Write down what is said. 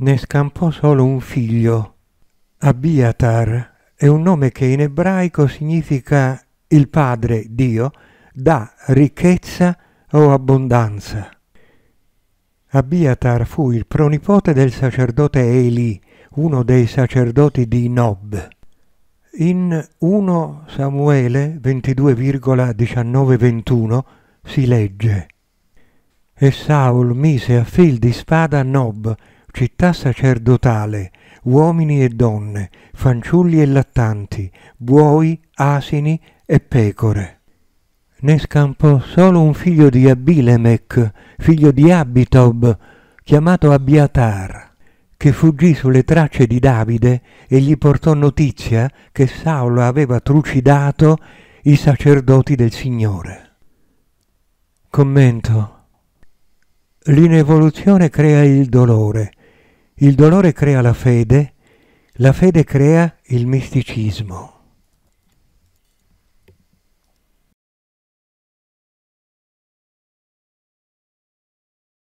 ne scampò solo un figlio, Abiatar, è un nome che in ebraico significa il Padre, Dio, dà ricchezza o abbondanza. Abiatar fu il pronipote del sacerdote Eli, uno dei sacerdoti di Nob. In 1 Samuele 22,19-21 si legge E Saul mise a fil di spada Nob, città sacerdotale, uomini e donne, fanciulli e lattanti, buoi, asini e pecore. Ne scampò solo un figlio di Abilemec, figlio di Abitob, chiamato Abiatar, che fuggì sulle tracce di Davide e gli portò notizia che Saulo aveva trucidato i sacerdoti del Signore. Commento. L'inevoluzione crea il dolore, il dolore crea la fede, la fede crea il misticismo.